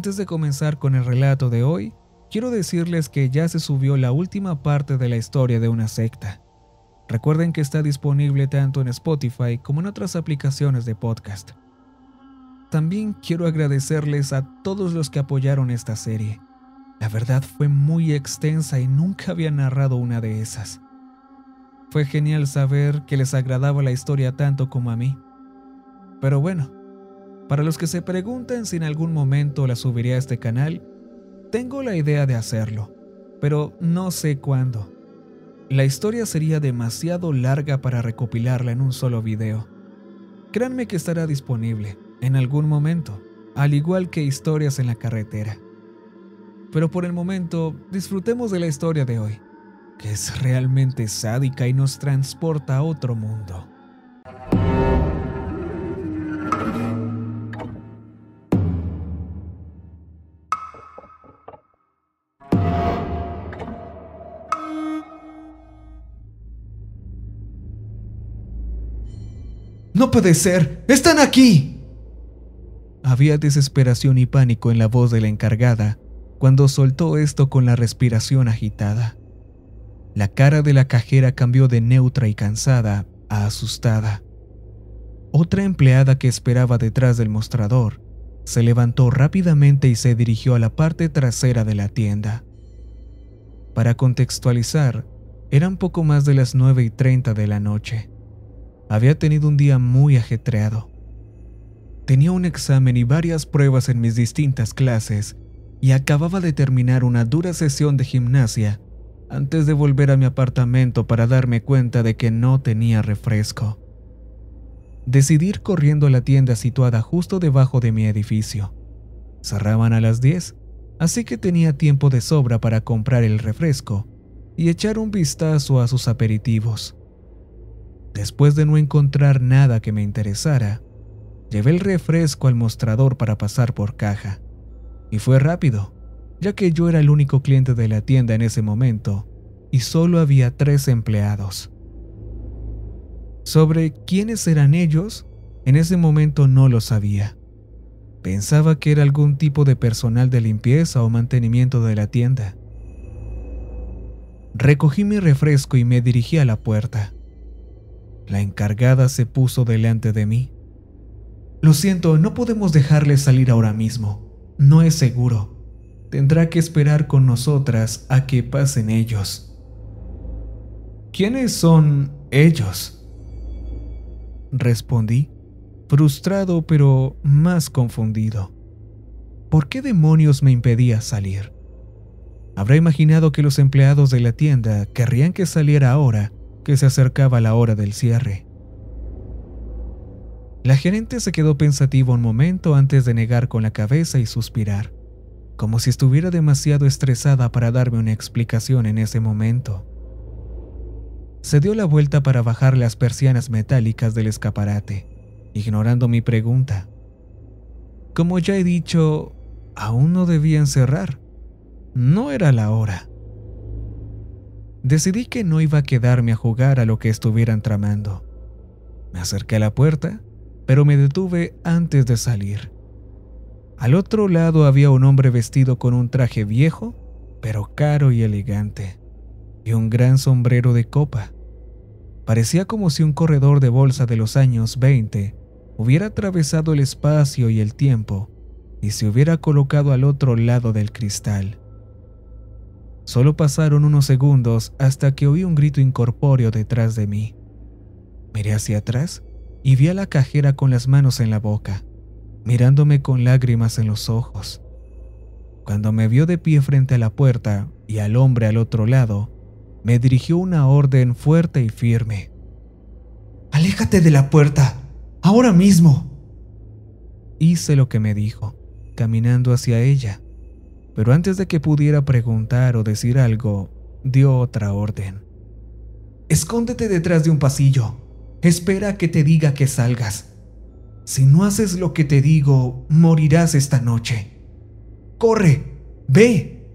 Antes de comenzar con el relato de hoy, quiero decirles que ya se subió la última parte de la historia de una secta. Recuerden que está disponible tanto en Spotify como en otras aplicaciones de podcast. También quiero agradecerles a todos los que apoyaron esta serie. La verdad fue muy extensa y nunca había narrado una de esas. Fue genial saber que les agradaba la historia tanto como a mí. Pero bueno, para los que se pregunten si en algún momento la subiré a este canal, tengo la idea de hacerlo, pero no sé cuándo. La historia sería demasiado larga para recopilarla en un solo video. Créanme que estará disponible en algún momento, al igual que historias en la carretera. Pero por el momento, disfrutemos de la historia de hoy, que es realmente sádica y nos transporta a otro mundo. No puede ser. Están aquí. Había desesperación y pánico en la voz de la encargada cuando soltó esto con la respiración agitada. La cara de la cajera cambió de neutra y cansada a asustada. Otra empleada que esperaba detrás del mostrador se levantó rápidamente y se dirigió a la parte trasera de la tienda. Para contextualizar, eran poco más de las nueve y de la noche. Había tenido un día muy ajetreado. Tenía un examen y varias pruebas en mis distintas clases y acababa de terminar una dura sesión de gimnasia antes de volver a mi apartamento para darme cuenta de que no tenía refresco. Decidí ir corriendo a la tienda situada justo debajo de mi edificio. Cerraban a las 10, así que tenía tiempo de sobra para comprar el refresco y echar un vistazo a sus aperitivos. Después de no encontrar nada que me interesara, llevé el refresco al mostrador para pasar por caja. Y fue rápido, ya que yo era el único cliente de la tienda en ese momento y solo había tres empleados. Sobre quiénes eran ellos, en ese momento no lo sabía. Pensaba que era algún tipo de personal de limpieza o mantenimiento de la tienda. Recogí mi refresco y me dirigí a la puerta. La encargada se puso delante de mí. Lo siento, no podemos dejarle salir ahora mismo. No es seguro. Tendrá que esperar con nosotras a que pasen ellos. ¿Quiénes son ellos? Respondí, frustrado pero más confundido. ¿Por qué demonios me impedía salir? Habrá imaginado que los empleados de la tienda querrían que saliera ahora que se acercaba la hora del cierre. La gerente se quedó pensativa un momento antes de negar con la cabeza y suspirar, como si estuviera demasiado estresada para darme una explicación en ese momento. Se dio la vuelta para bajar las persianas metálicas del escaparate, ignorando mi pregunta. Como ya he dicho, aún no debían cerrar. No era la hora. Decidí que no iba a quedarme a jugar a lo que estuvieran tramando. Me acerqué a la puerta, pero me detuve antes de salir. Al otro lado había un hombre vestido con un traje viejo, pero caro y elegante, y un gran sombrero de copa. Parecía como si un corredor de bolsa de los años 20 hubiera atravesado el espacio y el tiempo y se hubiera colocado al otro lado del cristal. Solo pasaron unos segundos hasta que oí un grito incorpóreo detrás de mí. Miré hacia atrás y vi a la cajera con las manos en la boca, mirándome con lágrimas en los ojos. Cuando me vio de pie frente a la puerta y al hombre al otro lado, me dirigió una orden fuerte y firme. Aléjate de la puerta, ahora mismo. Hice lo que me dijo, caminando hacia ella pero antes de que pudiera preguntar o decir algo, dio otra orden. Escóndete detrás de un pasillo. Espera a que te diga que salgas. Si no haces lo que te digo, morirás esta noche. ¡Corre! ¡Ve!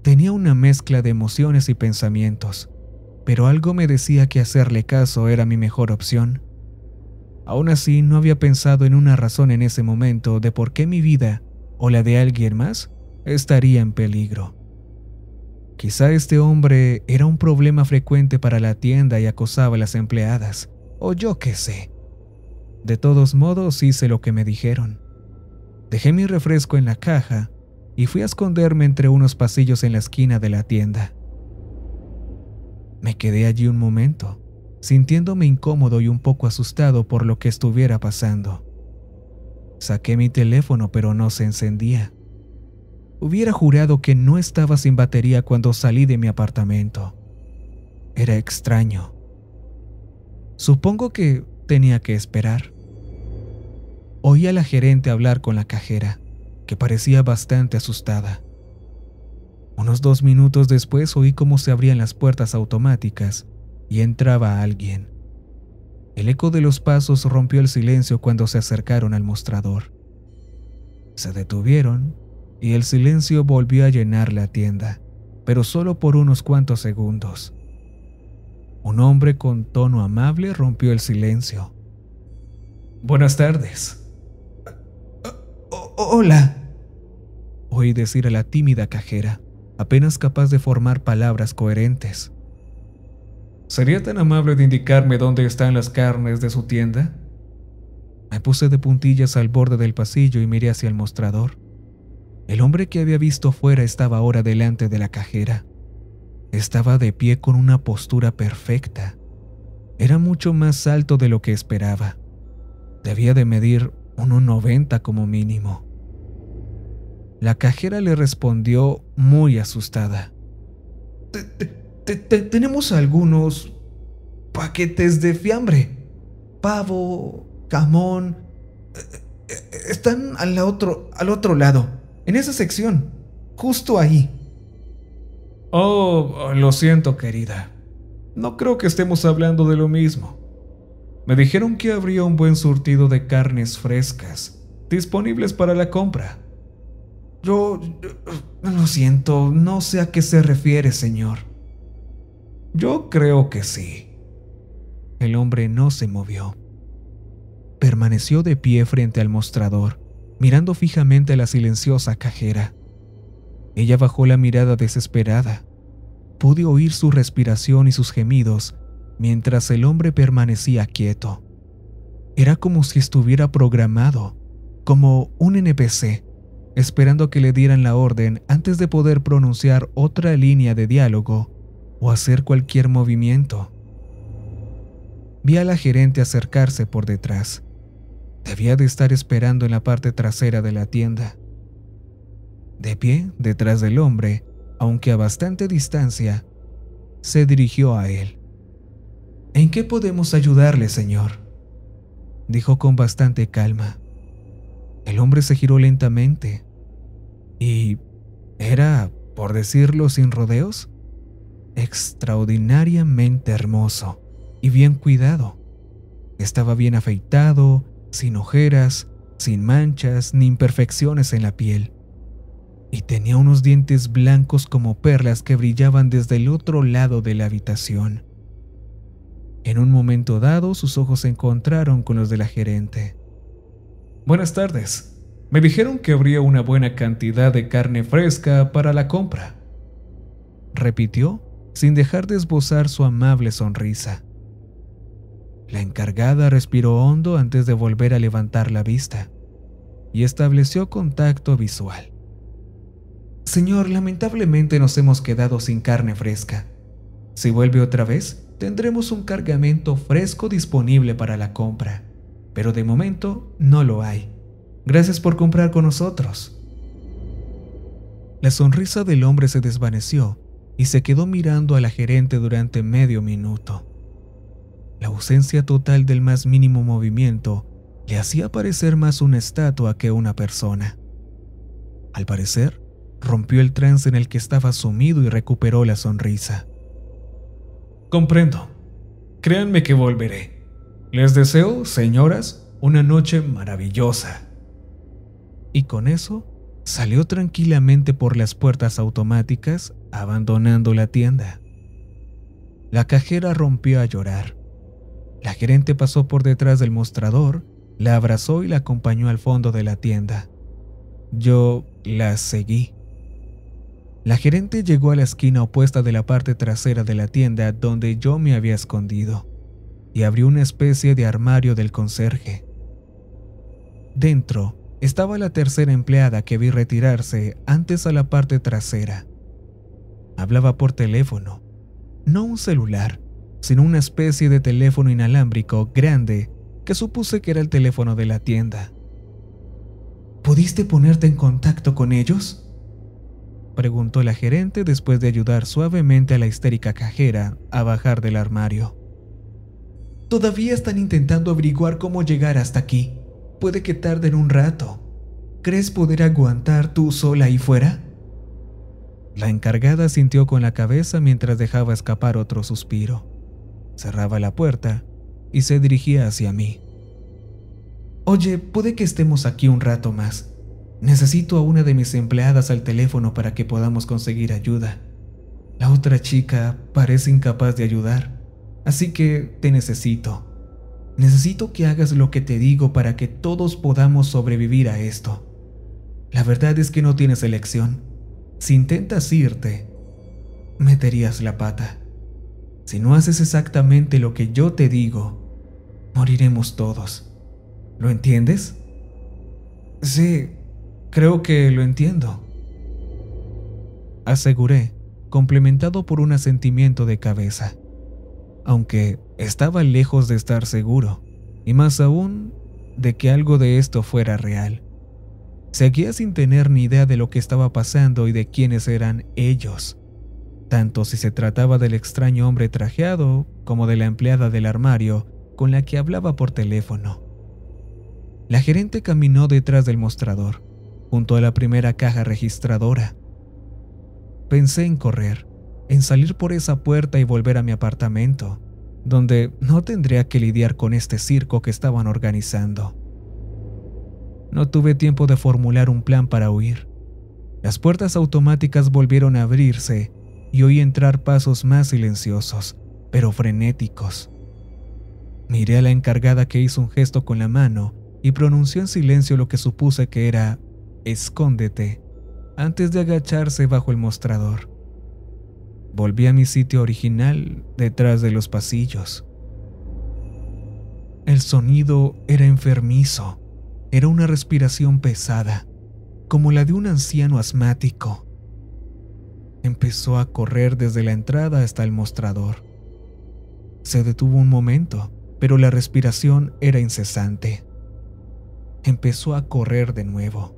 Tenía una mezcla de emociones y pensamientos, pero algo me decía que hacerle caso era mi mejor opción. Aún así, no había pensado en una razón en ese momento de por qué mi vida, o la de alguien más, estaría en peligro. Quizá este hombre era un problema frecuente para la tienda y acosaba a las empleadas, o yo qué sé. De todos modos hice lo que me dijeron. Dejé mi refresco en la caja y fui a esconderme entre unos pasillos en la esquina de la tienda. Me quedé allí un momento, sintiéndome incómodo y un poco asustado por lo que estuviera pasando. Saqué mi teléfono pero no se encendía. Hubiera jurado que no estaba sin batería cuando salí de mi apartamento. Era extraño. Supongo que tenía que esperar. Oí a la gerente hablar con la cajera, que parecía bastante asustada. Unos dos minutos después oí cómo se abrían las puertas automáticas y entraba alguien. El eco de los pasos rompió el silencio cuando se acercaron al mostrador. Se detuvieron y el silencio volvió a llenar la tienda, pero solo por unos cuantos segundos. Un hombre con tono amable rompió el silencio. Buenas tardes. Oh, oh, hola. Oí decir a la tímida cajera, apenas capaz de formar palabras coherentes. ¿Sería tan amable de indicarme dónde están las carnes de su tienda? Me puse de puntillas al borde del pasillo y miré hacia el mostrador. El hombre que había visto fuera estaba ahora delante de la cajera. Estaba de pie con una postura perfecta. Era mucho más alto de lo que esperaba. Debía de medir 1,90 como mínimo. La cajera le respondió muy asustada. tenemos algunos paquetes de fiambre. Pavo, camón. Eh, eh, están otro, al otro lado. En esa sección, justo ahí. Oh, lo siento, querida. No creo que estemos hablando de lo mismo. Me dijeron que habría un buen surtido de carnes frescas disponibles para la compra. Yo... lo siento, no sé a qué se refiere, señor. Yo creo que sí. El hombre no se movió. Permaneció de pie frente al mostrador mirando fijamente a la silenciosa cajera. Ella bajó la mirada desesperada. Pude oír su respiración y sus gemidos mientras el hombre permanecía quieto. Era como si estuviera programado, como un NPC, esperando que le dieran la orden antes de poder pronunciar otra línea de diálogo o hacer cualquier movimiento. Vi a la gerente acercarse por detrás. Debía de estar esperando en la parte trasera de la tienda. De pie, detrás del hombre, aunque a bastante distancia, se dirigió a él. ¿En qué podemos ayudarle, señor? dijo con bastante calma. El hombre se giró lentamente y era, por decirlo sin rodeos, extraordinariamente hermoso y bien cuidado. Estaba bien afeitado, sin ojeras, sin manchas ni imperfecciones en la piel. Y tenía unos dientes blancos como perlas que brillaban desde el otro lado de la habitación. En un momento dado, sus ojos se encontraron con los de la gerente. Buenas tardes. Me dijeron que habría una buena cantidad de carne fresca para la compra. Repitió, sin dejar de esbozar su amable sonrisa. La encargada respiró hondo antes de volver a levantar la vista y estableció contacto visual. Señor, lamentablemente nos hemos quedado sin carne fresca. Si vuelve otra vez, tendremos un cargamento fresco disponible para la compra, pero de momento no lo hay. Gracias por comprar con nosotros. La sonrisa del hombre se desvaneció y se quedó mirando a la gerente durante medio minuto. La ausencia total del más mínimo movimiento le hacía parecer más una estatua que una persona. Al parecer, rompió el trance en el que estaba sumido y recuperó la sonrisa. Comprendo. Créanme que volveré. Les deseo, señoras, una noche maravillosa. Y con eso, salió tranquilamente por las puertas automáticas, abandonando la tienda. La cajera rompió a llorar. La gerente pasó por detrás del mostrador, la abrazó y la acompañó al fondo de la tienda. Yo la seguí. La gerente llegó a la esquina opuesta de la parte trasera de la tienda donde yo me había escondido y abrió una especie de armario del conserje. Dentro estaba la tercera empleada que vi retirarse antes a la parte trasera. Hablaba por teléfono, no un celular, sino una especie de teléfono inalámbrico grande que supuse que era el teléfono de la tienda. ¿Pudiste ponerte en contacto con ellos? preguntó la gerente después de ayudar suavemente a la histérica cajera a bajar del armario. Todavía están intentando averiguar cómo llegar hasta aquí. Puede que tarden un rato. ¿Crees poder aguantar tú sola ahí fuera? La encargada sintió con la cabeza mientras dejaba escapar otro suspiro cerraba la puerta y se dirigía hacia mí. Oye, puede que estemos aquí un rato más. Necesito a una de mis empleadas al teléfono para que podamos conseguir ayuda. La otra chica parece incapaz de ayudar, así que te necesito. Necesito que hagas lo que te digo para que todos podamos sobrevivir a esto. La verdad es que no tienes elección. Si intentas irte, meterías la pata. Si no haces exactamente lo que yo te digo, moriremos todos. ¿Lo entiendes? Sí, creo que lo entiendo. Aseguré, complementado por un asentimiento de cabeza, aunque estaba lejos de estar seguro, y más aún de que algo de esto fuera real. Seguía sin tener ni idea de lo que estaba pasando y de quiénes eran ellos tanto si se trataba del extraño hombre trajeado como de la empleada del armario con la que hablaba por teléfono. La gerente caminó detrás del mostrador, junto a la primera caja registradora. Pensé en correr, en salir por esa puerta y volver a mi apartamento, donde no tendría que lidiar con este circo que estaban organizando. No tuve tiempo de formular un plan para huir. Las puertas automáticas volvieron a abrirse y oí entrar pasos más silenciosos, pero frenéticos. Miré a la encargada que hizo un gesto con la mano y pronunció en silencio lo que supuse que era escóndete, antes de agacharse bajo el mostrador. Volví a mi sitio original, detrás de los pasillos. El sonido era enfermizo, era una respiración pesada, como la de un anciano asmático empezó a correr desde la entrada hasta el mostrador. Se detuvo un momento, pero la respiración era incesante. Empezó a correr de nuevo.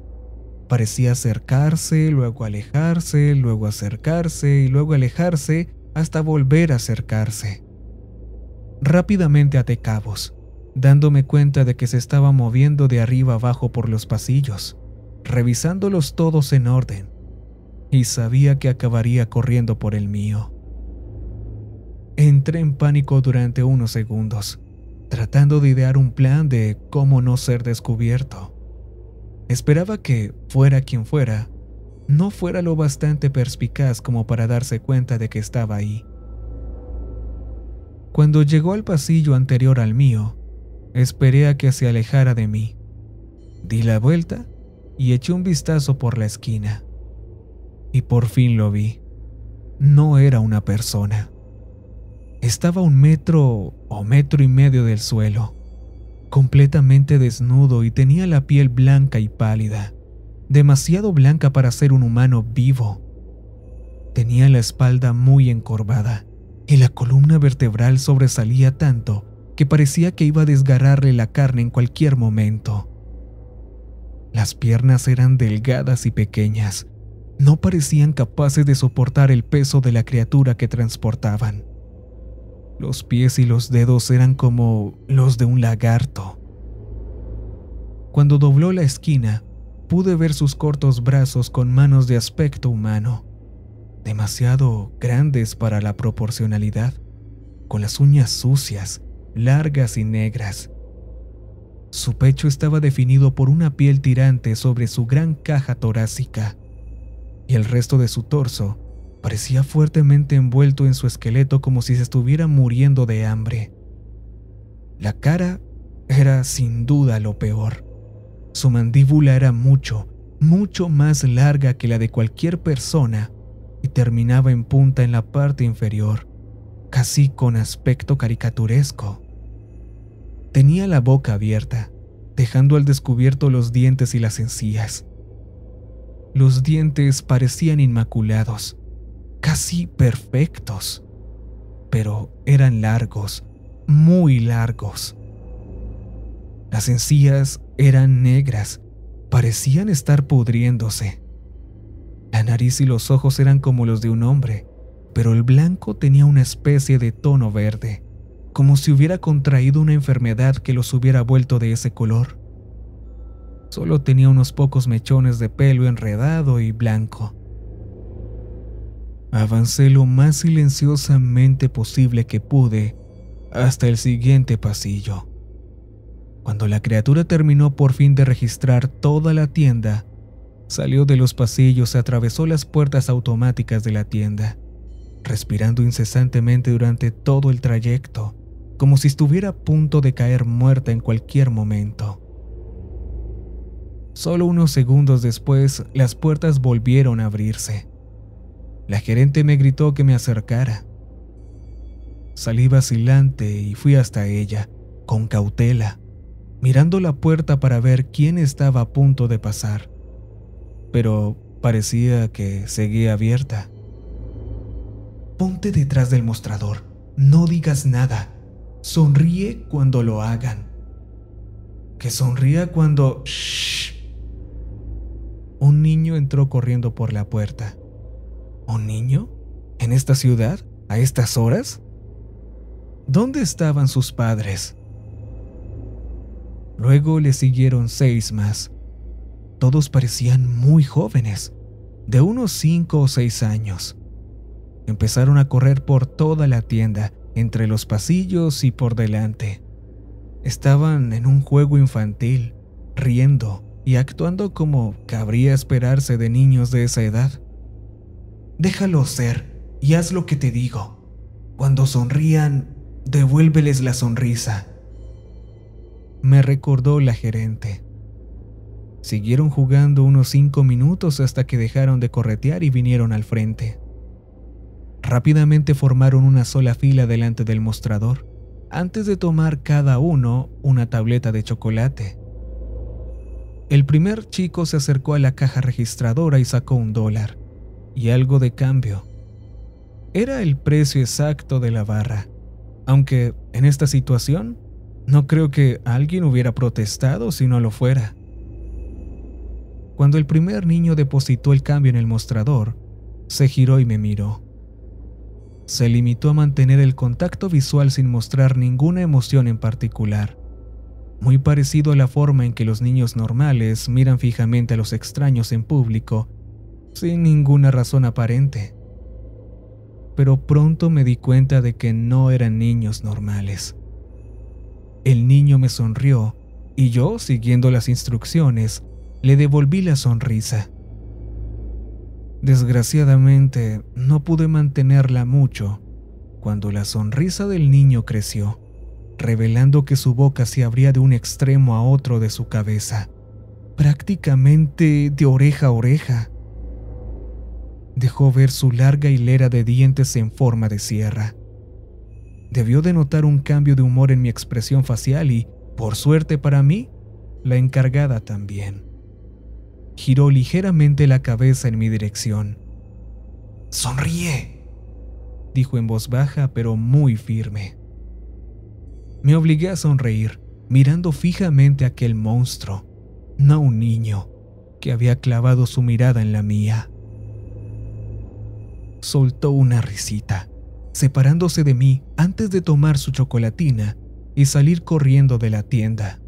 Parecía acercarse, luego alejarse, luego acercarse y luego alejarse hasta volver a acercarse. Rápidamente a cabos, dándome cuenta de que se estaba moviendo de arriba abajo por los pasillos, revisándolos todos en orden, y sabía que acabaría corriendo por el mío. Entré en pánico durante unos segundos, tratando de idear un plan de cómo no ser descubierto. Esperaba que, fuera quien fuera, no fuera lo bastante perspicaz como para darse cuenta de que estaba ahí. Cuando llegó al pasillo anterior al mío, esperé a que se alejara de mí. Di la vuelta y eché un vistazo por la esquina y por fin lo vi. No era una persona. Estaba un metro o metro y medio del suelo, completamente desnudo y tenía la piel blanca y pálida, demasiado blanca para ser un humano vivo. Tenía la espalda muy encorvada y la columna vertebral sobresalía tanto que parecía que iba a desgarrarle la carne en cualquier momento. Las piernas eran delgadas y pequeñas, no parecían capaces de soportar el peso de la criatura que transportaban. Los pies y los dedos eran como los de un lagarto. Cuando dobló la esquina, pude ver sus cortos brazos con manos de aspecto humano, demasiado grandes para la proporcionalidad, con las uñas sucias, largas y negras. Su pecho estaba definido por una piel tirante sobre su gran caja torácica y el resto de su torso parecía fuertemente envuelto en su esqueleto como si se estuviera muriendo de hambre. La cara era sin duda lo peor. Su mandíbula era mucho, mucho más larga que la de cualquier persona y terminaba en punta en la parte inferior, casi con aspecto caricaturesco. Tenía la boca abierta, dejando al descubierto los dientes y las encías. Los dientes parecían inmaculados, casi perfectos, pero eran largos, muy largos. Las encías eran negras, parecían estar pudriéndose. La nariz y los ojos eran como los de un hombre, pero el blanco tenía una especie de tono verde, como si hubiera contraído una enfermedad que los hubiera vuelto de ese color. Solo tenía unos pocos mechones de pelo enredado y blanco. Avancé lo más silenciosamente posible que pude hasta el siguiente pasillo. Cuando la criatura terminó por fin de registrar toda la tienda, salió de los pasillos y atravesó las puertas automáticas de la tienda, respirando incesantemente durante todo el trayecto, como si estuviera a punto de caer muerta en cualquier momento. Solo unos segundos después, las puertas volvieron a abrirse. La gerente me gritó que me acercara. Salí vacilante y fui hasta ella, con cautela, mirando la puerta para ver quién estaba a punto de pasar. Pero parecía que seguía abierta. Ponte detrás del mostrador, no digas nada, sonríe cuando lo hagan. Que sonría cuando... Shh un niño entró corriendo por la puerta. ¿Un niño? ¿En esta ciudad? ¿A estas horas? ¿Dónde estaban sus padres? Luego le siguieron seis más. Todos parecían muy jóvenes, de unos cinco o seis años. Empezaron a correr por toda la tienda, entre los pasillos y por delante. Estaban en un juego infantil, riendo, y actuando como cabría esperarse de niños de esa edad. Déjalo ser y haz lo que te digo. Cuando sonrían, devuélveles la sonrisa. Me recordó la gerente. Siguieron jugando unos cinco minutos hasta que dejaron de corretear y vinieron al frente. Rápidamente formaron una sola fila delante del mostrador, antes de tomar cada uno una tableta de chocolate. El primer chico se acercó a la caja registradora y sacó un dólar y algo de cambio. Era el precio exacto de la barra, aunque en esta situación no creo que alguien hubiera protestado si no lo fuera. Cuando el primer niño depositó el cambio en el mostrador, se giró y me miró. Se limitó a mantener el contacto visual sin mostrar ninguna emoción en particular muy parecido a la forma en que los niños normales miran fijamente a los extraños en público, sin ninguna razón aparente. Pero pronto me di cuenta de que no eran niños normales. El niño me sonrió y yo, siguiendo las instrucciones, le devolví la sonrisa. Desgraciadamente, no pude mantenerla mucho cuando la sonrisa del niño creció revelando que su boca se abría de un extremo a otro de su cabeza, prácticamente de oreja a oreja. Dejó ver su larga hilera de dientes en forma de sierra. Debió de notar un cambio de humor en mi expresión facial y, por suerte para mí, la encargada también. Giró ligeramente la cabeza en mi dirección. Sonríe, dijo en voz baja pero muy firme. Me obligué a sonreír, mirando fijamente a aquel monstruo, no un niño, que había clavado su mirada en la mía. Soltó una risita, separándose de mí antes de tomar su chocolatina y salir corriendo de la tienda.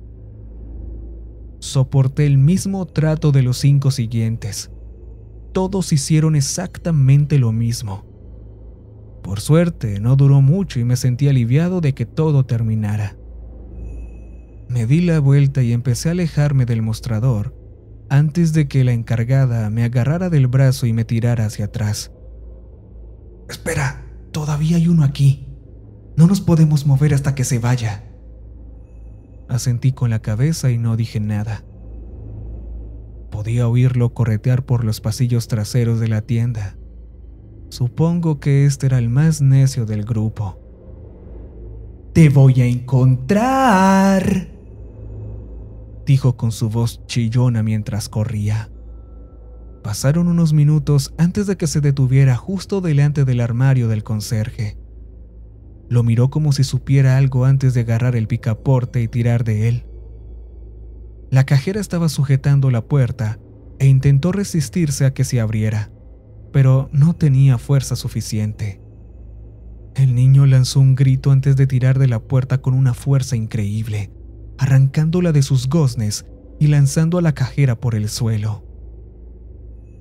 Soporté el mismo trato de los cinco siguientes. Todos hicieron exactamente lo mismo por suerte, no duró mucho y me sentí aliviado de que todo terminara. Me di la vuelta y empecé a alejarme del mostrador antes de que la encargada me agarrara del brazo y me tirara hacia atrás. Espera, todavía hay uno aquí. No nos podemos mover hasta que se vaya. Asentí con la cabeza y no dije nada. Podía oírlo corretear por los pasillos traseros de la tienda. Supongo que este era el más necio del grupo. ¡Te voy a encontrar! dijo con su voz chillona mientras corría. Pasaron unos minutos antes de que se detuviera justo delante del armario del conserje. Lo miró como si supiera algo antes de agarrar el picaporte y tirar de él. La cajera estaba sujetando la puerta e intentó resistirse a que se abriera pero no tenía fuerza suficiente. El niño lanzó un grito antes de tirar de la puerta con una fuerza increíble, arrancándola de sus goznes y lanzando a la cajera por el suelo.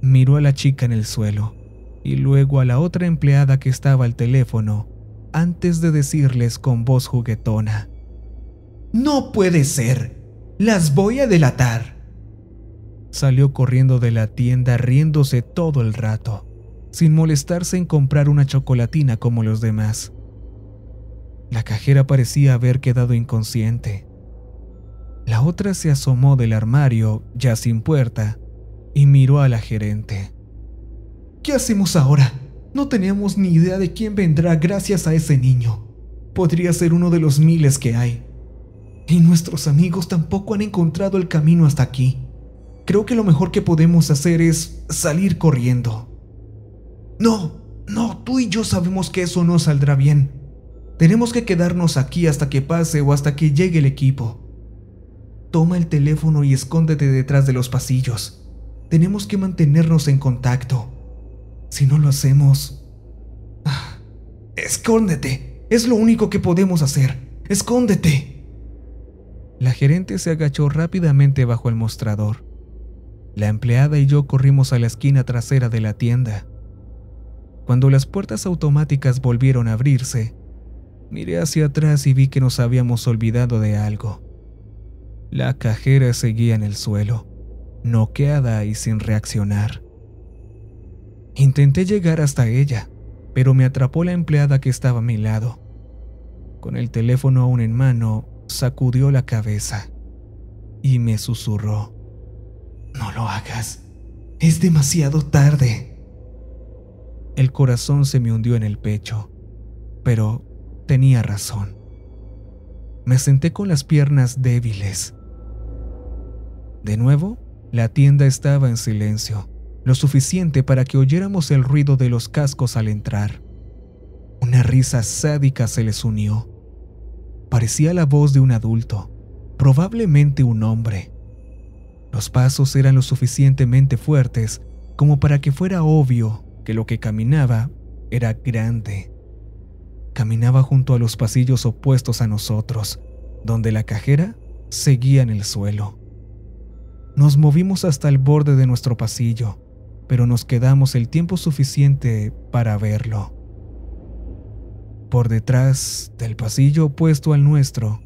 Miró a la chica en el suelo y luego a la otra empleada que estaba al teléfono antes de decirles con voz juguetona. No puede ser. Las voy a delatar. Salió corriendo de la tienda riéndose todo el rato, sin molestarse en comprar una chocolatina como los demás. La cajera parecía haber quedado inconsciente. La otra se asomó del armario, ya sin puerta, y miró a la gerente. ¿Qué hacemos ahora? No tenemos ni idea de quién vendrá gracias a ese niño. Podría ser uno de los miles que hay. Y nuestros amigos tampoco han encontrado el camino hasta aquí creo que lo mejor que podemos hacer es salir corriendo. No, no, tú y yo sabemos que eso no saldrá bien. Tenemos que quedarnos aquí hasta que pase o hasta que llegue el equipo. Toma el teléfono y escóndete detrás de los pasillos. Tenemos que mantenernos en contacto. Si no lo hacemos... escóndete. Es lo único que podemos hacer. Escóndete. La gerente se agachó rápidamente bajo el mostrador. La empleada y yo corrimos a la esquina trasera de la tienda. Cuando las puertas automáticas volvieron a abrirse, miré hacia atrás y vi que nos habíamos olvidado de algo. La cajera seguía en el suelo, noqueada y sin reaccionar. Intenté llegar hasta ella, pero me atrapó la empleada que estaba a mi lado. Con el teléfono aún en mano, sacudió la cabeza y me susurró. No lo hagas. Es demasiado tarde. El corazón se me hundió en el pecho, pero tenía razón. Me senté con las piernas débiles. De nuevo, la tienda estaba en silencio, lo suficiente para que oyéramos el ruido de los cascos al entrar. Una risa sádica se les unió. Parecía la voz de un adulto, probablemente un hombre. Los pasos eran lo suficientemente fuertes como para que fuera obvio que lo que caminaba era grande. Caminaba junto a los pasillos opuestos a nosotros, donde la cajera seguía en el suelo. Nos movimos hasta el borde de nuestro pasillo, pero nos quedamos el tiempo suficiente para verlo. Por detrás del pasillo opuesto al nuestro,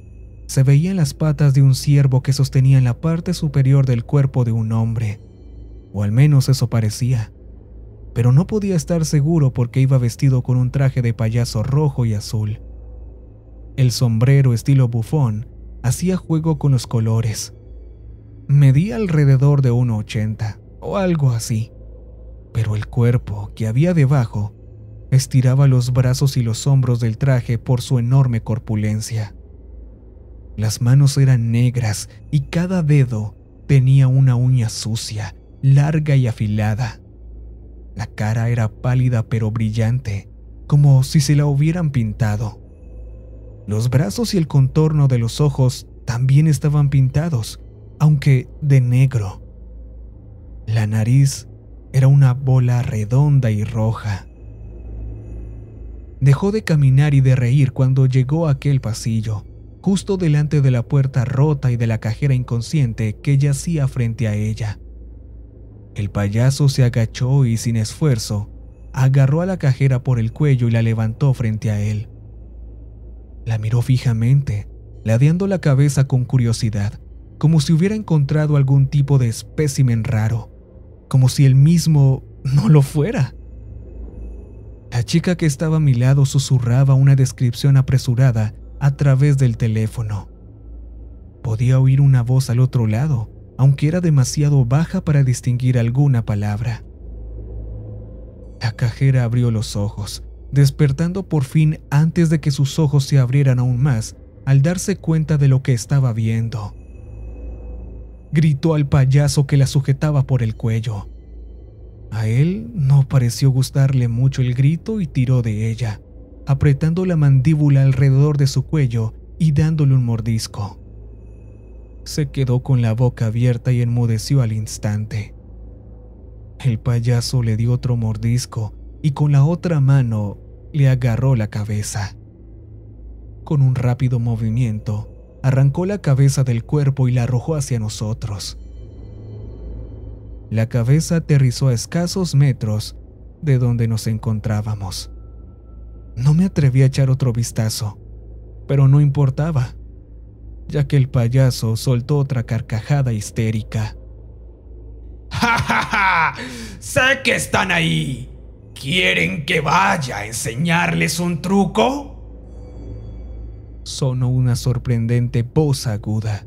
se veían las patas de un ciervo que en la parte superior del cuerpo de un hombre, o al menos eso parecía, pero no podía estar seguro porque iba vestido con un traje de payaso rojo y azul. El sombrero estilo bufón hacía juego con los colores. Medía alrededor de 1,80 o algo así, pero el cuerpo que había debajo estiraba los brazos y los hombros del traje por su enorme corpulencia. Las manos eran negras y cada dedo tenía una uña sucia, larga y afilada. La cara era pálida pero brillante, como si se la hubieran pintado. Los brazos y el contorno de los ojos también estaban pintados, aunque de negro. La nariz era una bola redonda y roja. Dejó de caminar y de reír cuando llegó a aquel pasillo, justo delante de la puerta rota y de la cajera inconsciente que yacía frente a ella. El payaso se agachó y sin esfuerzo, agarró a la cajera por el cuello y la levantó frente a él. La miró fijamente, ladeando la cabeza con curiosidad, como si hubiera encontrado algún tipo de espécimen raro, como si él mismo no lo fuera. La chica que estaba a mi lado susurraba una descripción apresurada a través del teléfono. Podía oír una voz al otro lado, aunque era demasiado baja para distinguir alguna palabra. La cajera abrió los ojos, despertando por fin antes de que sus ojos se abrieran aún más al darse cuenta de lo que estaba viendo. Gritó al payaso que la sujetaba por el cuello. A él no pareció gustarle mucho el grito y tiró de ella, apretando la mandíbula alrededor de su cuello y dándole un mordisco. Se quedó con la boca abierta y enmudeció al instante. El payaso le dio otro mordisco y con la otra mano le agarró la cabeza. Con un rápido movimiento, arrancó la cabeza del cuerpo y la arrojó hacia nosotros. La cabeza aterrizó a escasos metros de donde nos encontrábamos. No me atreví a echar otro vistazo, pero no importaba, ya que el payaso soltó otra carcajada histérica. ¡Ja, ja, ja! ¡Sé que están ahí! ¿Quieren que vaya a enseñarles un truco? Sonó una sorprendente voz aguda.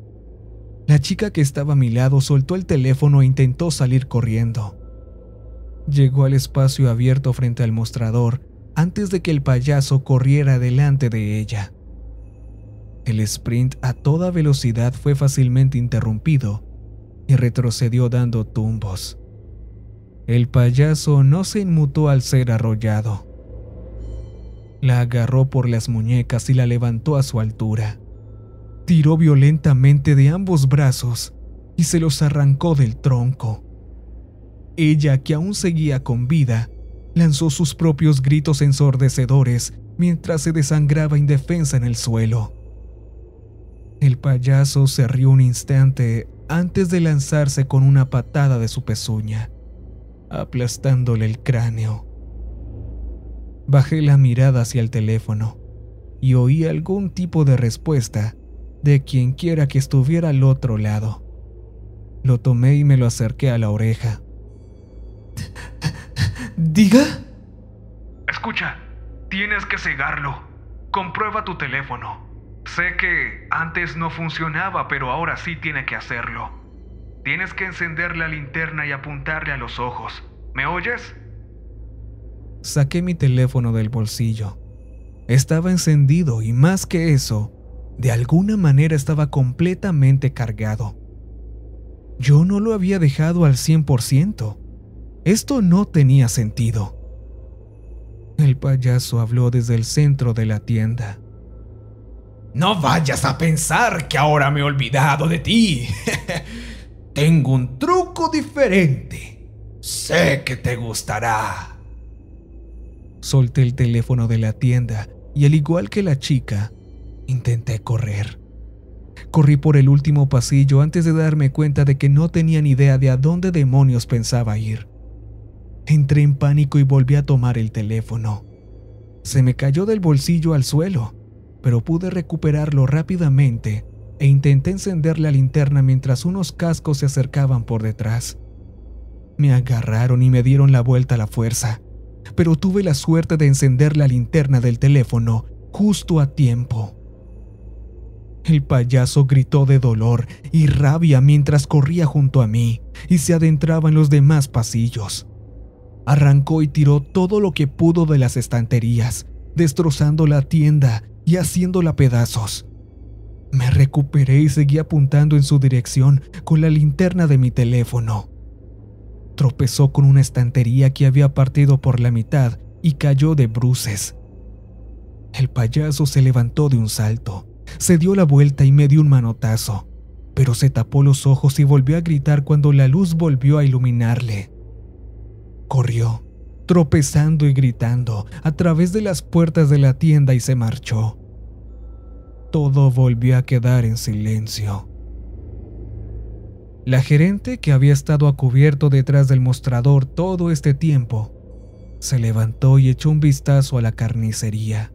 La chica que estaba a mi lado soltó el teléfono e intentó salir corriendo. Llegó al espacio abierto frente al mostrador antes de que el payaso corriera delante de ella. El sprint a toda velocidad fue fácilmente interrumpido y retrocedió dando tumbos. El payaso no se inmutó al ser arrollado. La agarró por las muñecas y la levantó a su altura. Tiró violentamente de ambos brazos y se los arrancó del tronco. Ella, que aún seguía con vida, lanzó sus propios gritos ensordecedores mientras se desangraba indefensa en el suelo. El payaso se rió un instante antes de lanzarse con una patada de su pezuña, aplastándole el cráneo. Bajé la mirada hacia el teléfono y oí algún tipo de respuesta de quienquiera que estuviera al otro lado. Lo tomé y me lo acerqué a la oreja. ¿Diga? Escucha, tienes que cegarlo. Comprueba tu teléfono. Sé que antes no funcionaba, pero ahora sí tiene que hacerlo. Tienes que encender la linterna y apuntarle a los ojos. ¿Me oyes? Saqué mi teléfono del bolsillo. Estaba encendido y más que eso, de alguna manera estaba completamente cargado. Yo no lo había dejado al 100%. Esto no tenía sentido. El payaso habló desde el centro de la tienda. No vayas a pensar que ahora me he olvidado de ti. Tengo un truco diferente. Sé que te gustará. Solté el teléfono de la tienda y al igual que la chica, intenté correr. Corrí por el último pasillo antes de darme cuenta de que no tenía ni idea de a dónde demonios pensaba ir. Entré en pánico y volví a tomar el teléfono. Se me cayó del bolsillo al suelo, pero pude recuperarlo rápidamente e intenté encender la linterna mientras unos cascos se acercaban por detrás. Me agarraron y me dieron la vuelta a la fuerza, pero tuve la suerte de encender la linterna del teléfono justo a tiempo. El payaso gritó de dolor y rabia mientras corría junto a mí y se adentraba en los demás pasillos. Arrancó y tiró todo lo que pudo de las estanterías, destrozando la tienda y haciéndola pedazos. Me recuperé y seguí apuntando en su dirección con la linterna de mi teléfono. Tropezó con una estantería que había partido por la mitad y cayó de bruces. El payaso se levantó de un salto, se dio la vuelta y me dio un manotazo, pero se tapó los ojos y volvió a gritar cuando la luz volvió a iluminarle corrió, tropezando y gritando, a través de las puertas de la tienda y se marchó. Todo volvió a quedar en silencio. La gerente, que había estado a cubierto detrás del mostrador todo este tiempo, se levantó y echó un vistazo a la carnicería.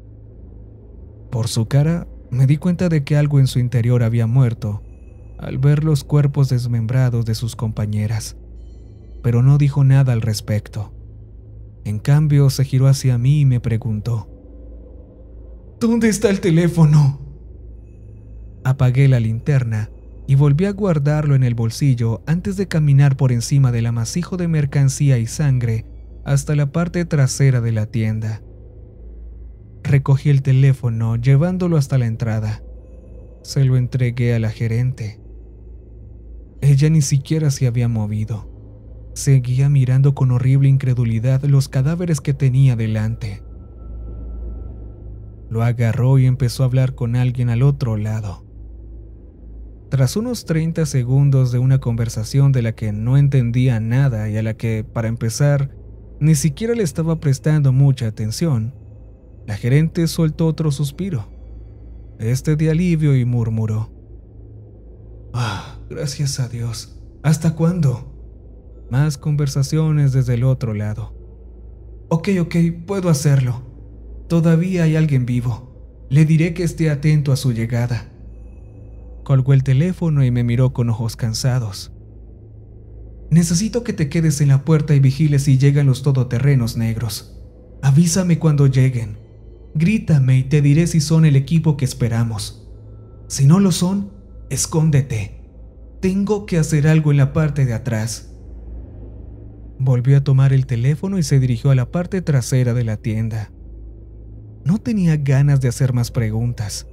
Por su cara, me di cuenta de que algo en su interior había muerto al ver los cuerpos desmembrados de sus compañeras pero no dijo nada al respecto. En cambio, se giró hacia mí y me preguntó, ¿Dónde está el teléfono? Apagué la linterna y volví a guardarlo en el bolsillo antes de caminar por encima del amasijo de mercancía y sangre hasta la parte trasera de la tienda. Recogí el teléfono llevándolo hasta la entrada. Se lo entregué a la gerente. Ella ni siquiera se había movido. Seguía mirando con horrible incredulidad los cadáveres que tenía delante. Lo agarró y empezó a hablar con alguien al otro lado. Tras unos 30 segundos de una conversación de la que no entendía nada y a la que, para empezar, ni siquiera le estaba prestando mucha atención, la gerente soltó otro suspiro, este de alivio y murmuró. Ah, gracias a Dios. ¿Hasta cuándo? Más conversaciones desde el otro lado. Ok, ok, puedo hacerlo. Todavía hay alguien vivo. Le diré que esté atento a su llegada. Colgó el teléfono y me miró con ojos cansados. Necesito que te quedes en la puerta y vigiles si llegan los todoterrenos negros. Avísame cuando lleguen. Grítame y te diré si son el equipo que esperamos. Si no lo son, escóndete. Tengo que hacer algo en la parte de atrás. Volvió a tomar el teléfono y se dirigió a la parte trasera de la tienda. No tenía ganas de hacer más preguntas.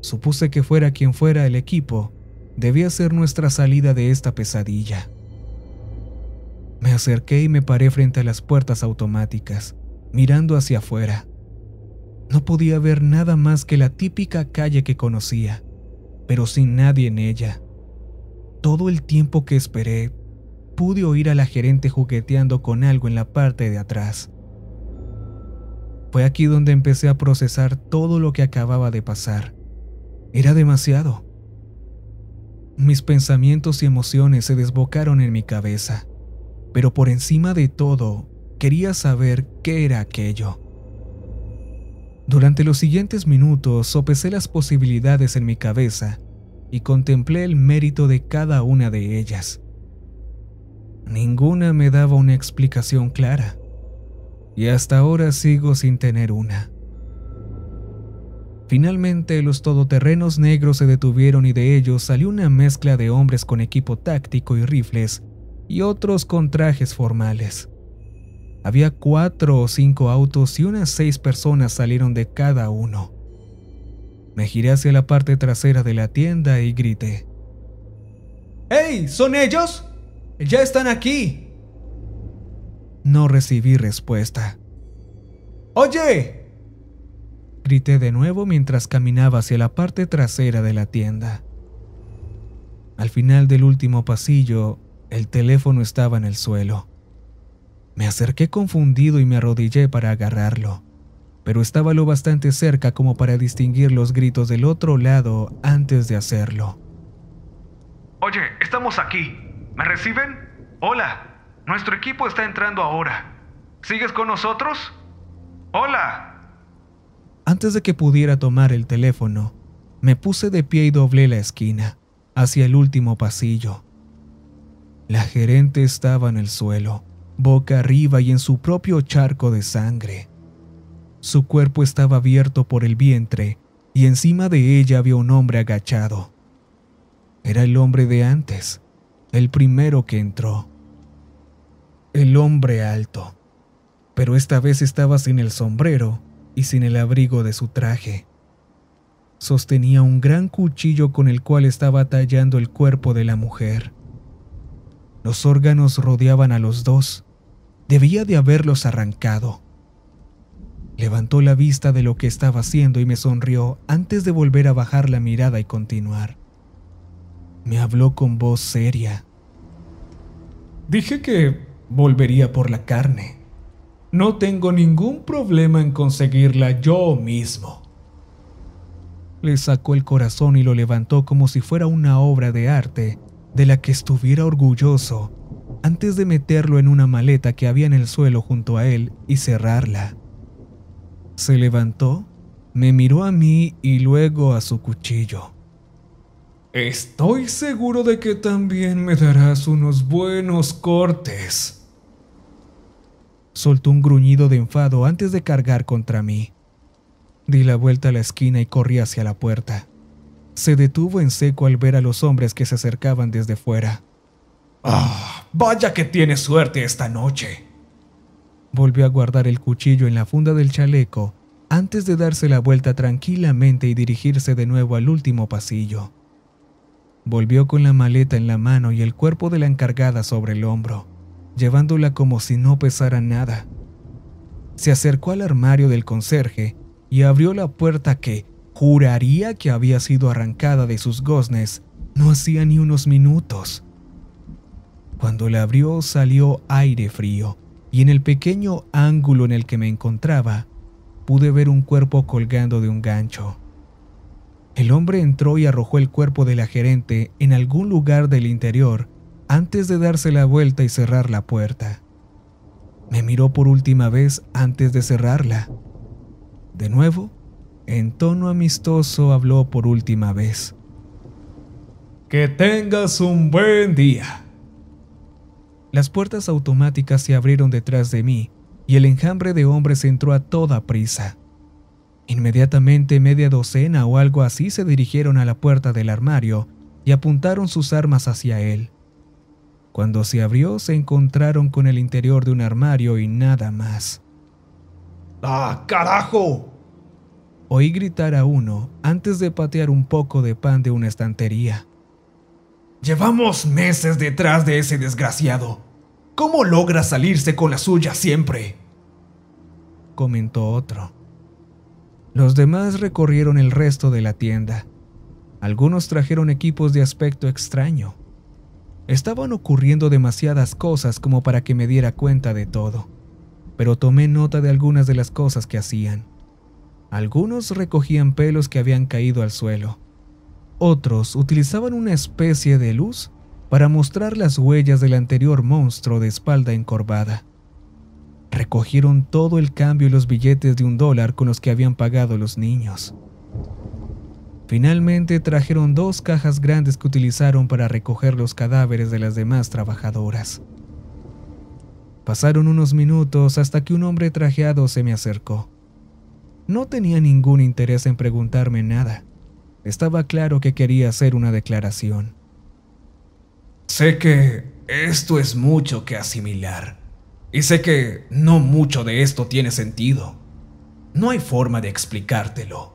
Supuse que fuera quien fuera el equipo, debía ser nuestra salida de esta pesadilla. Me acerqué y me paré frente a las puertas automáticas, mirando hacia afuera. No podía ver nada más que la típica calle que conocía, pero sin nadie en ella. Todo el tiempo que esperé, pude oír a la gerente jugueteando con algo en la parte de atrás. Fue aquí donde empecé a procesar todo lo que acababa de pasar. Era demasiado. Mis pensamientos y emociones se desbocaron en mi cabeza, pero por encima de todo, quería saber qué era aquello. Durante los siguientes minutos sopesé las posibilidades en mi cabeza y contemplé el mérito de cada una de ellas. Ninguna me daba una explicación clara. Y hasta ahora sigo sin tener una. Finalmente los todoterrenos negros se detuvieron y de ellos salió una mezcla de hombres con equipo táctico y rifles y otros con trajes formales. Había cuatro o cinco autos y unas seis personas salieron de cada uno. Me giré hacia la parte trasera de la tienda y grité. ¡Hey! ¿Son ellos? ¡Ya están aquí! No recibí respuesta. ¡Oye! Grité de nuevo mientras caminaba hacia la parte trasera de la tienda. Al final del último pasillo, el teléfono estaba en el suelo. Me acerqué confundido y me arrodillé para agarrarlo, pero estaba lo bastante cerca como para distinguir los gritos del otro lado antes de hacerlo. Oye, estamos aquí. ¿Me reciben? Hola, nuestro equipo está entrando ahora. ¿Sigues con nosotros? Hola. Antes de que pudiera tomar el teléfono, me puse de pie y doblé la esquina, hacia el último pasillo. La gerente estaba en el suelo, boca arriba y en su propio charco de sangre. Su cuerpo estaba abierto por el vientre y encima de ella había un hombre agachado. Era el hombre de antes, el primero que entró. El hombre alto, pero esta vez estaba sin el sombrero y sin el abrigo de su traje. Sostenía un gran cuchillo con el cual estaba tallando el cuerpo de la mujer. Los órganos rodeaban a los dos. Debía de haberlos arrancado. Levantó la vista de lo que estaba haciendo y me sonrió antes de volver a bajar la mirada y continuar me habló con voz seria. Dije que volvería por la carne. No tengo ningún problema en conseguirla yo mismo. Le sacó el corazón y lo levantó como si fuera una obra de arte de la que estuviera orgulloso antes de meterlo en una maleta que había en el suelo junto a él y cerrarla. Se levantó, me miró a mí y luego a su cuchillo. Estoy seguro de que también me darás unos buenos cortes. Soltó un gruñido de enfado antes de cargar contra mí. Di la vuelta a la esquina y corrí hacia la puerta. Se detuvo en seco al ver a los hombres que se acercaban desde fuera. ¡Ah! ¡Vaya que tiene suerte esta noche! Volvió a guardar el cuchillo en la funda del chaleco antes de darse la vuelta tranquilamente y dirigirse de nuevo al último pasillo. Volvió con la maleta en la mano y el cuerpo de la encargada sobre el hombro, llevándola como si no pesara nada. Se acercó al armario del conserje y abrió la puerta que, juraría que había sido arrancada de sus goznes, no hacía ni unos minutos. Cuando la abrió salió aire frío, y en el pequeño ángulo en el que me encontraba, pude ver un cuerpo colgando de un gancho. El hombre entró y arrojó el cuerpo de la gerente en algún lugar del interior antes de darse la vuelta y cerrar la puerta. Me miró por última vez antes de cerrarla. De nuevo, en tono amistoso habló por última vez. Que tengas un buen día. Las puertas automáticas se abrieron detrás de mí y el enjambre de hombres entró a toda prisa. Inmediatamente media docena o algo así se dirigieron a la puerta del armario y apuntaron sus armas hacia él. Cuando se abrió se encontraron con el interior de un armario y nada más. ¡Ah, carajo! Oí gritar a uno antes de patear un poco de pan de una estantería. Llevamos meses detrás de ese desgraciado. ¿Cómo logra salirse con la suya siempre? comentó otro. Los demás recorrieron el resto de la tienda. Algunos trajeron equipos de aspecto extraño. Estaban ocurriendo demasiadas cosas como para que me diera cuenta de todo, pero tomé nota de algunas de las cosas que hacían. Algunos recogían pelos que habían caído al suelo. Otros utilizaban una especie de luz para mostrar las huellas del anterior monstruo de espalda encorvada recogieron todo el cambio y los billetes de un dólar con los que habían pagado los niños. Finalmente trajeron dos cajas grandes que utilizaron para recoger los cadáveres de las demás trabajadoras. Pasaron unos minutos hasta que un hombre trajeado se me acercó. No tenía ningún interés en preguntarme nada. Estaba claro que quería hacer una declaración. Sé que esto es mucho que asimilar, y sé que no mucho de esto tiene sentido. No hay forma de explicártelo.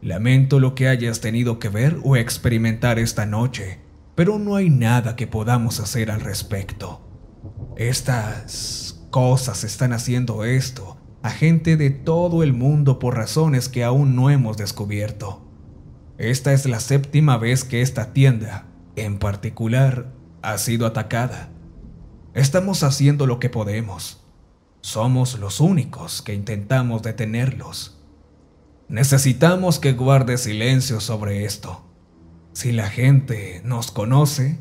Lamento lo que hayas tenido que ver o experimentar esta noche, pero no hay nada que podamos hacer al respecto. Estas cosas están haciendo esto a gente de todo el mundo por razones que aún no hemos descubierto. Esta es la séptima vez que esta tienda, en particular, ha sido atacada. Estamos haciendo lo que podemos. Somos los únicos que intentamos detenerlos. Necesitamos que guarde silencio sobre esto. Si la gente nos conoce,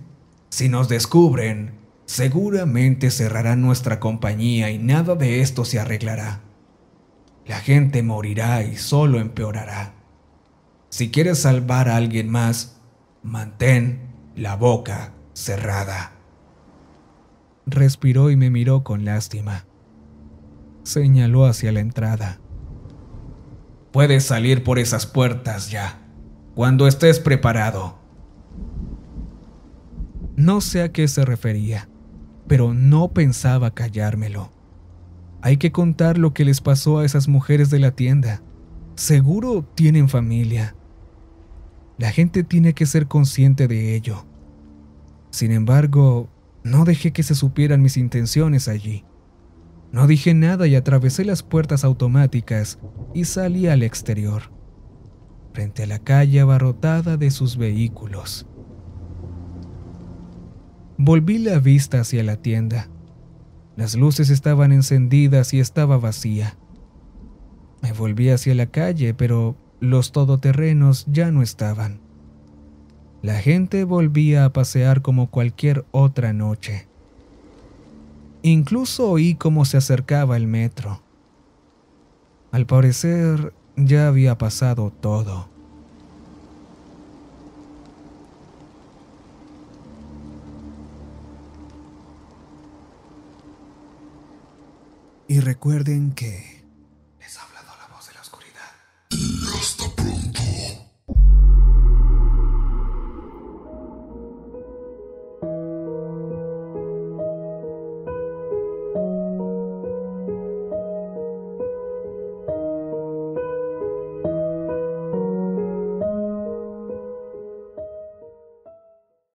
si nos descubren, seguramente cerrarán nuestra compañía y nada de esto se arreglará. La gente morirá y solo empeorará. Si quieres salvar a alguien más, mantén la boca cerrada respiró y me miró con lástima. Señaló hacia la entrada. Puedes salir por esas puertas ya, cuando estés preparado. No sé a qué se refería, pero no pensaba callármelo. Hay que contar lo que les pasó a esas mujeres de la tienda. Seguro tienen familia. La gente tiene que ser consciente de ello. Sin embargo, no dejé que se supieran mis intenciones allí. No dije nada y atravesé las puertas automáticas y salí al exterior, frente a la calle abarrotada de sus vehículos. Volví la vista hacia la tienda. Las luces estaban encendidas y estaba vacía. Me volví hacia la calle, pero los todoterrenos ya no estaban. La gente volvía a pasear como cualquier otra noche. Incluso oí cómo se acercaba el metro. Al parecer, ya había pasado todo. Y recuerden que les ha hablado la voz de la oscuridad.